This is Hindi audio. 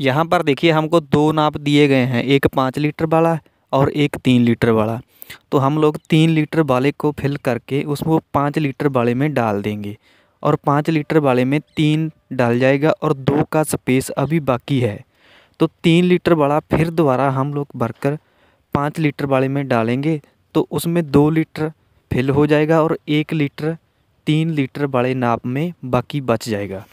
यहाँ पर देखिए हमको दो नाप दिए गए हैं एक पाँच लीटर वाला और एक तीन लीटर वाला तो हम लोग तीन लीटर वाले को फिल करके उसको पाँच लीटर वाले में डाल देंगे और पाँच लीटर वाले में तीन डाल जाएगा और दो का स्पेस अभी बाकी है तो तीन लीटर वाला फिर दोबारा हम लोग भरकर पाँच लीटर वाले में डालेंगे तो उसमें दो लीटर फिल हो जाएगा और एक लीटर तीन लीटर वाले नाप में बाकी बच जाएगा